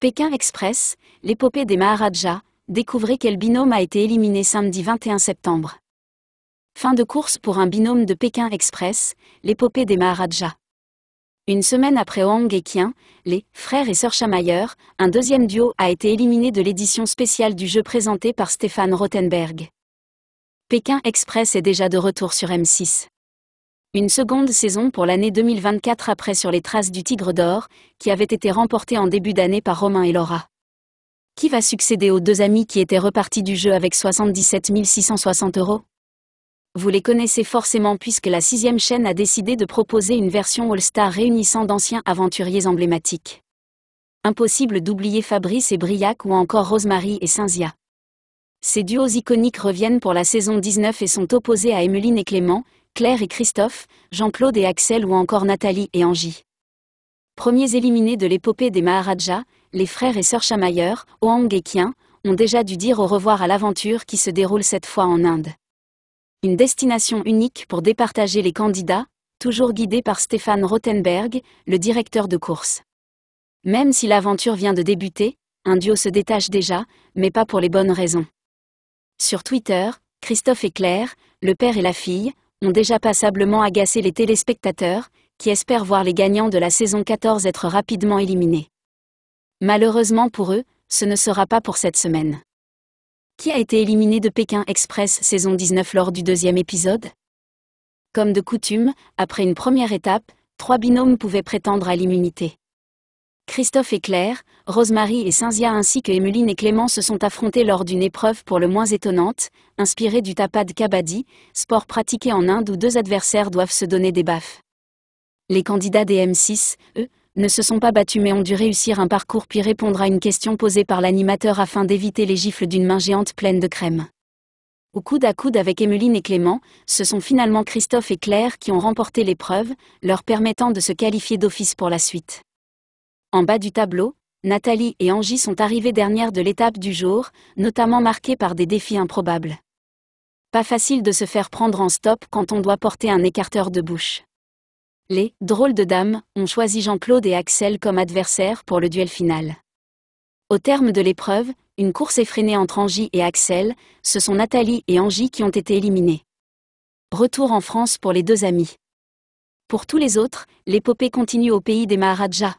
Pékin Express, l'épopée des Maharajas, découvrez quel binôme a été éliminé samedi 21 septembre. Fin de course pour un binôme de Pékin Express, l'épopée des Maharajas. Une semaine après Hong et Kien, les frères et sœurs Chamayer, un deuxième duo a été éliminé de l'édition spéciale du jeu présenté par Stéphane Rothenberg. Pékin Express est déjà de retour sur M6. Une seconde saison pour l'année 2024 après sur les traces du Tigre d'Or, qui avait été remporté en début d'année par Romain et Laura. Qui va succéder aux deux amis qui étaient repartis du jeu avec 77 660 euros Vous les connaissez forcément puisque la sixième chaîne a décidé de proposer une version All-Star réunissant d'anciens aventuriers emblématiques. Impossible d'oublier Fabrice et Briac ou encore Rosemary et Cinzia. Ces duos iconiques reviennent pour la saison 19 et sont opposés à Emeline et Clément, Claire et Christophe, Jean-Claude et Axel ou encore Nathalie et Angie. Premiers éliminés de l'épopée des Maharajas, les frères et sœurs Chamayer, Oang et Kien, ont déjà dû dire au revoir à l'aventure qui se déroule cette fois en Inde. Une destination unique pour départager les candidats, toujours guidée par Stéphane Rothenberg, le directeur de course. Même si l'aventure vient de débuter, un duo se détache déjà, mais pas pour les bonnes raisons. Sur Twitter, Christophe et Claire, le père et la fille, ont déjà passablement agacé les téléspectateurs, qui espèrent voir les gagnants de la saison 14 être rapidement éliminés. Malheureusement pour eux, ce ne sera pas pour cette semaine. Qui a été éliminé de Pékin Express saison 19 lors du deuxième épisode Comme de coutume, après une première étape, trois binômes pouvaient prétendre à l'immunité. Christophe et Claire, Rosemary et Cynthia ainsi que Emeline et Clément se sont affrontés lors d'une épreuve pour le moins étonnante, inspirée du tapad kabaddi, sport pratiqué en Inde où deux adversaires doivent se donner des baffes. Les candidats des M6, eux, ne se sont pas battus mais ont dû réussir un parcours puis répondre à une question posée par l'animateur afin d'éviter les gifles d'une main géante pleine de crème. Au coude à coude avec Emeline et Clément, ce sont finalement Christophe et Claire qui ont remporté l'épreuve, leur permettant de se qualifier d'office pour la suite. En bas du tableau, Nathalie et Angie sont arrivées dernières de l'étape du jour, notamment marquées par des défis improbables. Pas facile de se faire prendre en stop quand on doit porter un écarteur de bouche. Les drôles de dames ont choisi Jean-Claude et Axel comme adversaires pour le duel final. Au terme de l'épreuve, une course effrénée entre Angie et Axel, ce sont Nathalie et Angie qui ont été éliminées. Retour en France pour les deux amis. Pour tous les autres, l'épopée continue au pays des Maharajas.